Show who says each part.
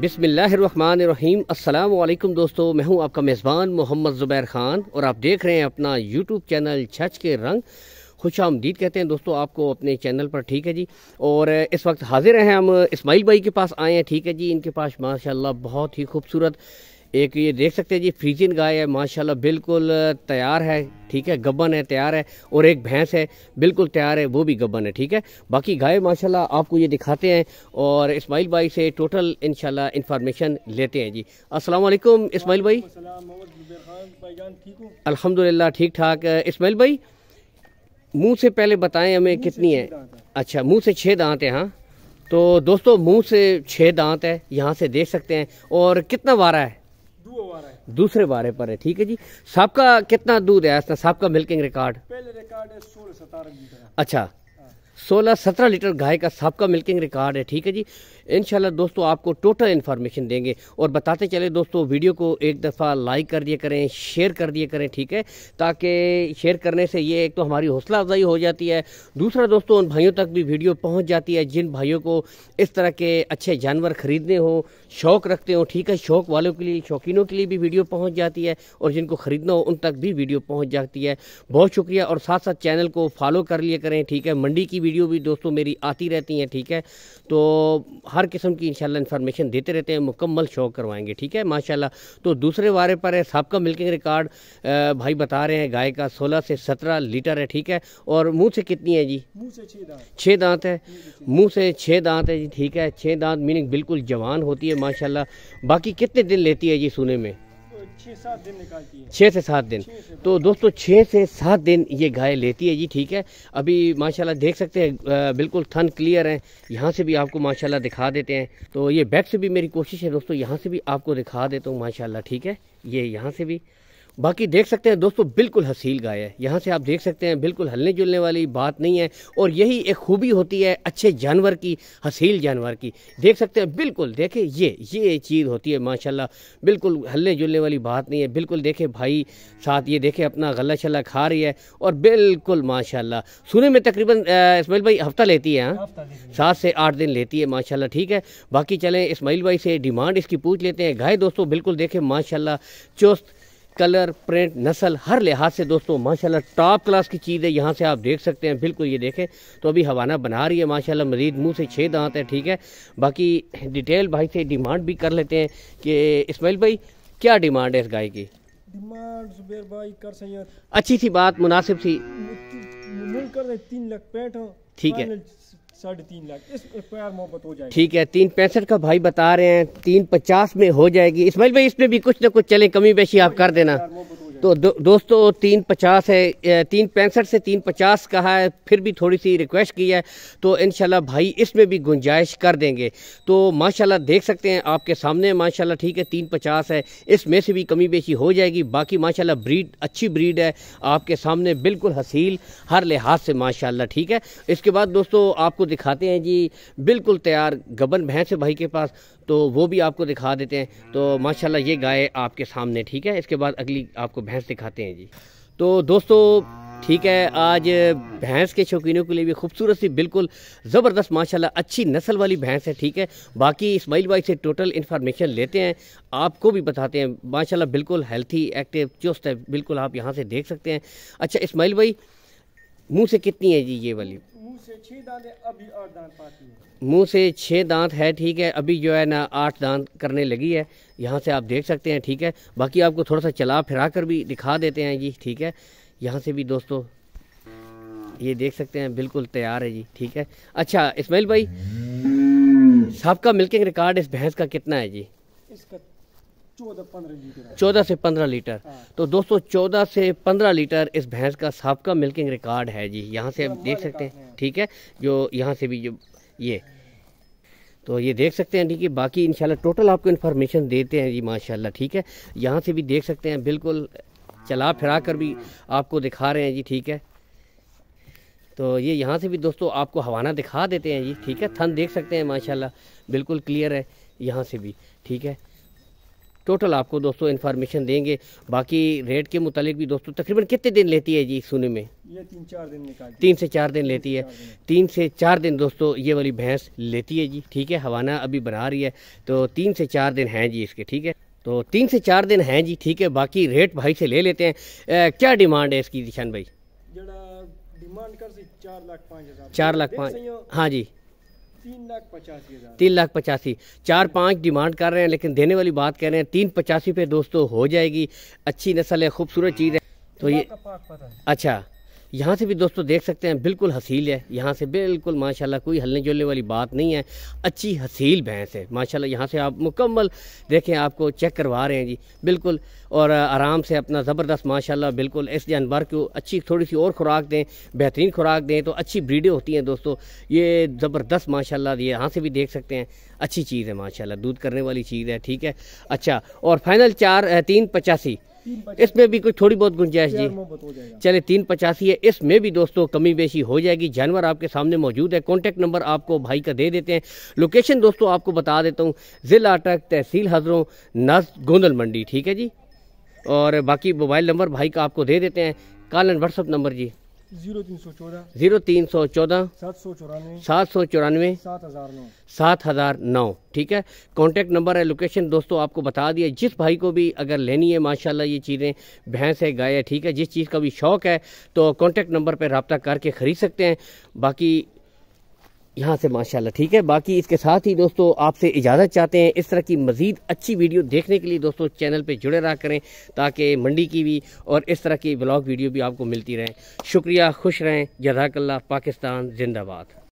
Speaker 1: बिसमीम अल्लाम दोस्तों मैं हूं आपका मेज़बान मोहम्मद ज़ुबैर ख़ान और आप देख रहे हैं अपना यूट्यूब चैनल छच के रंग खुश आमदीद कहते हैं दोस्तों आपको अपने चैनल पर ठीक है जी और इस वक्त हाजिर हैं हम इस्माइल भाई के पास आए हैं ठीक है जी इनके पास माशाल्लाह बहुत ही खूबसूरत एक ये देख सकते हैं जी फ्रीजिन गाय है माशाल्लाह बिल्कुल तैयार है ठीक है गबन है तैयार है और एक भैंस है बिल्कुल तैयार है वो भी गबन है ठीक है बाकी गाय माशाल्लाह आपको ये दिखाते हैं और इस्माइल भाई से टोटल इनशाला इन्फॉर्मेशन लेते हैं जी अस्सलाम वालेकुम इस्माइल भाई अलहमदिल्ला ठीक ठाक इसमाइल भाई मुँह से पहले बताएं हमें कितनी है अच्छा मुँह से छः दांत हैं हाँ तो दोस्तों मुंह से छः दांत है यहाँ से देख सकते हैं और कितना वारा है दूसरे बारे पर है ठीक है जी सबका कितना दूध है आज सबका मिल्किंग रिकॉर्ड पहले रिकॉर्ड है सोलह सत्रह लीटर अच्छा सोलह सत्रह लीटर गाय का सबका मिल्किंग रिकॉर्ड है ठीक है जी इन दोस्तों आपको टोटल इन्फॉर्मेशन देंगे और बताते चले दोस्तों वीडियो को एक दफ़ा लाइक कर दिया करें शेयर कर दिया करें ठीक है ताकि शेयर करने से ये एक तो हमारी हौसला अफजाई हो जाती है दूसरा दोस्तों उन भाइयों तक भी वीडियो पहुँच जाती है जिन भाइयों को इस तरह के अच्छे जानवर ख़रीदने हो शौक़ रखते हो ठीक है शौक़ वालों के लिए शौकीनों के लिए भी वीडियो पहुँच जाती है और जिनको ख़रीदना हो उन तक भी वीडियो पहुँच जाती है बहुत शुक्रिया और साथ साथ चैनल को फॉलो कर लिया करें ठीक है मंडी की वीडियो भी दोस्तों मेरी आती रहती हैं ठीक है तो हर किस्म की इंशाल्लाह इंफॉर्मेशन देते रहते हैं मुकम्मल शो करवाएंगे ठीक है माशाल्लाह तो दूसरे वारे पर है सबका मिल्किंग रिकॉर्ड भाई बता रहे हैं गाय का सोलह से सत्रह लीटर है ठीक है और मुँह से कितनी है जी छः दांत है मुँह से छः दांत है जी ठीक है छः दांत मीनिंग बिल्कुल जवान होती है माशाला बाकी कितने दिन लेती है जी सुने में छः सात दिन छः से सात दिन तो दोस्तों छः से सात दिन ये गाय लेती है जी ठीक है अभी माशाल्लाह देख सकते हैं बिल्कुल थन क्लियर हैं यहाँ से भी आपको माशाल्लाह दिखा देते हैं तो ये बैक से भी मेरी कोशिश है दोस्तों यहाँ से भी आपको दिखा देता हूँ माशाल्लाह ठीक है ये यहाँ से भी बाकी देख सकते हैं दोस्तों बिल्कुल हसील गाय है यहाँ से आप देख सकते हैं बिल्कुल हलने जुलने वाली बात नहीं है और यही एक खूबी होती है अच्छे जानवर की हसील जानवर की देख सकते हैं बिल्कुल देखें ये ये चीज़ होती है माशाल्लाह बिल्कुल हलने जुलने वाली बात नहीं है बिल्कुल देखे भाई साथ ये देखे अपना गला छला खा रही है और बिल्कुल माशाला सुने में तकरीबन इसमाइल भाई हफ्ता लेती है हाँ सात से आठ दिन लेती है माशाला ठीक है बाकी चले इसमाइल भाई से डिमांड इसकी पूछ लेते हैं गाय दोस्तों बिल्कुल देखे माशाला चुस्त कलर प्रिंट नस्ल हर लिहाज से दोस्तों माशाल्लाह टॉप क्लास की चीज़ है यहाँ से आप देख सकते हैं बिल्कुल ये देखें तो अभी हवाना बना रही है माशाल्लाह मजीद मुंह से छः दांत है ठीक है बाकी डिटेल भाई से डिमांड भी कर लेते हैं कि इसमाइल भाई क्या डिमांड है इस गाय की डिमांड भाई कर अच्छी सी बात मुनासिब सी ठीक है साढ़े तीन लाख इस प्यार मोहब्बत हो जाएगी ठीक है तीन पैंसठ का भाई बता रहे हैं तीन पचास में हो जाएगी इसमाइल भाई इसमें भी कुछ ना कुछ चले कमी बेशी आप कर देना तो दो, दोस्तों तीन पचास है तीन पैंसठ से तीन पचास कहा है फिर भी थोड़ी सी रिक्वेस्ट की है तो इन भाई इसमें भी गुंजाइश कर देंगे तो माशाल्लाह देख सकते हैं आपके सामने माशाल्लाह ठीक है तीन पचास है इसमें से भी कमी बेशी हो जाएगी बाकी माशाल्लाह ब्रीड अच्छी ब्रीड है आपके सामने बिल्कुल हसील हर लिहाज से माशा ठीक है इसके बाद दोस्तों आपको दिखाते हैं जी बिल्कुल तैयार गबन भैंस भाई के पास तो वो भी आपको दिखा देते हैं तो माशाल्लाह ये गाय आपके सामने ठीक है इसके बाद अगली आपको भैंस दिखाते हैं जी तो दोस्तों ठीक है आज भैंस के शौकीनों के लिए भी खूबसूरत सी बिल्कुल ज़बरदस्त माशाल्लाह अच्छी नस्ल वाली भैंस है ठीक है बाकी इस्माइल भाई से टोटल इन्फॉर्मेशन लेते हैं आपको भी बताते हैं माशाल्लाह बिल्कुल हेल्थी एक्टिव चुस्त है बिल्कुल आप यहाँ से देख सकते हैं अच्छा इस्माइल भाई मुँह से कितनी है जी ये वाली मुंह से छः दांत है ठीक है अभी जो है ना आठ दांत करने लगी है यहाँ से आप देख सकते हैं ठीक है बाकी आपको थोड़ा सा चला फिरा कर भी दिखा देते हैं जी ठीक है यहाँ से भी दोस्तों ये देख सकते हैं बिल्कुल तैयार है जी ठीक है अच्छा इसमाइल भाई हम्म। साहब का मिल्किंग रिकॉर्ड इस भैंस का कितना है जी इसका चौदह से पंद्रह लीटर हाँ। तो दोस्तों चौदह से पंद्रह लीटर इस भैंस का सबका मिल्किंग रिकॉर्ड है जी यहाँ से आप देख सकते हैं हाँ। ठीक है जो यहाँ से भी जो ये तो ये देख सकते हैं ठीक है बाकी इंशाल्लाह टोटल आपको इन्फॉर्मेशन देते हैं जी माशाल्लाह ठीक है यहाँ से भी देख सकते हैं बिल्कुल चला फिरा कर भी आपको दिखा रहे हैं जी ठीक है तो ये यहाँ से भी दोस्तों आपको हवाना दिखा देते हैं जी ठीक है थन देख सकते हैं माशाल्लाह बिल्कुल क्लियर है यहाँ से भी ठीक है टोटल आपको दोस्तों इन्फॉर्मेशन देंगे बाकी रेट के मुतालिक भी दोस्तों तकरीबन कितने दिन लेती है जी सोने में ये तीन चार दिन तीन से चार दिन लेती है तीन से चार दिन दोस्तों ये वाली भैंस लेती है जी ठीक है हवाना अभी बना रही है तो तीन से चार दिन हैं जी इसके ठीक है तो तीन से चार दिन हैं जी ठीक है बाकी रेट भाई से ले लेते हैं क्या डिमांड है इसकी दिशान भाई चार लाख पाँच हाँ जी तीन लाख पचासी तीन लाख पचासी चार पाँच डिमांड कर रहे हैं लेकिन देने वाली बात कह रहे हैं तीन पचासी पे दोस्तों हो जाएगी अच्छी नस्ल है खूबसूरत चीज़ है तो ये अच्छा यहाँ से भी दोस्तों देख सकते हैं बिल्कुल हसील है यहाँ से बिल्कुल माशाल्लाह कोई हलने जुलने वाली बात नहीं है अच्छी हसील भैंस है माशाल्लाह यहाँ से आप मुकम्मल देखें आपको चेक करवा रहे हैं जी बिल्कुल और आराम से अपना ज़बरदस्त माशाल्लाह बिल्कुल इस जानवर को अच्छी थोड़ी सी और खुराक दें बेहतरीन खुराक दें तो अच्छी ब्रीडें होती हैं दोस्तों ये ज़बरदस्त माशाला ये यहाँ से भी देख सकते हैं अच्छी चीज़ है माशा दूध करने वाली चीज़ है ठीक है अच्छा और फाइनल चार तीन पचासी इसमें भी कुछ थोड़ी बहुत गुंजाइश जी चले तीन पचासी है इसमें भी दोस्तों कमी बेशी हो जाएगी जानवर आपके सामने मौजूद है कॉन्टेक्ट नंबर आपको भाई का दे देते हैं लोकेशन दोस्तों आपको बता देता हूँ ज़िला अटक तहसील हजरों नज गोंदल मंडी ठीक है जी और बाकी मोबाइल नंबर भाई का आपको दे देते हैं कालन व्हाट्सअप नंबर जी जीरो तीन सौ चौदह जीरो तीन सौ चौदह सात सौ चौरानवे सात सौ चौरानवे सात हज़ार नौ सात हज़ार नौ ठीक है कॉन्टैक्ट नंबर है लोकेशन दोस्तों आपको बता दिया जिस भाई को भी अगर लेनी है माशाल्लाह ये चीज़ें भैंस है गाय है ठीक है जिस चीज़ का भी शौक है तो कॉन्टैक्ट नंबर पर रबता करके ख़रीद सकते हैं बाकी यहाँ से माशाल्लाह ठीक है बाकी इसके साथ ही दोस्तों आपसे इजाज़त चाहते हैं इस तरह की मज़ीद अच्छी वीडियो देखने के लिए दोस्तों चैनल पे जुड़े रहा करें ताकि मंडी की भी और इस तरह की ब्लॉग वीडियो भी आपको मिलती रहें शुक्रिया खुश रहें जजाकल्ला पाकिस्तान जिंदाबाद